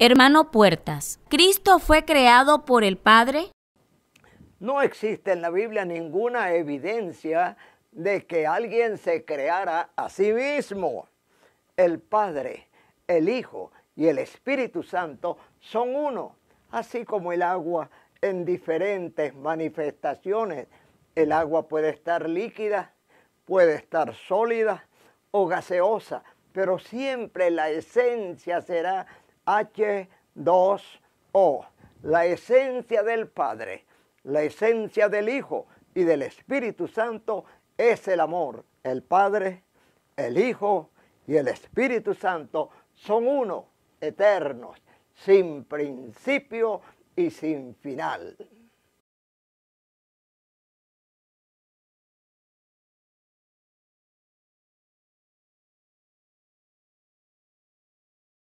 Hermano Puertas, ¿Cristo fue creado por el Padre? No existe en la Biblia ninguna evidencia de que alguien se creara a sí mismo. El Padre, el Hijo y el Espíritu Santo son uno, así como el agua en diferentes manifestaciones. El agua puede estar líquida, puede estar sólida o gaseosa, pero siempre la esencia será H2O, la esencia del Padre, la esencia del Hijo y del Espíritu Santo es el amor. El Padre, el Hijo y el Espíritu Santo son uno, eternos, sin principio y sin final.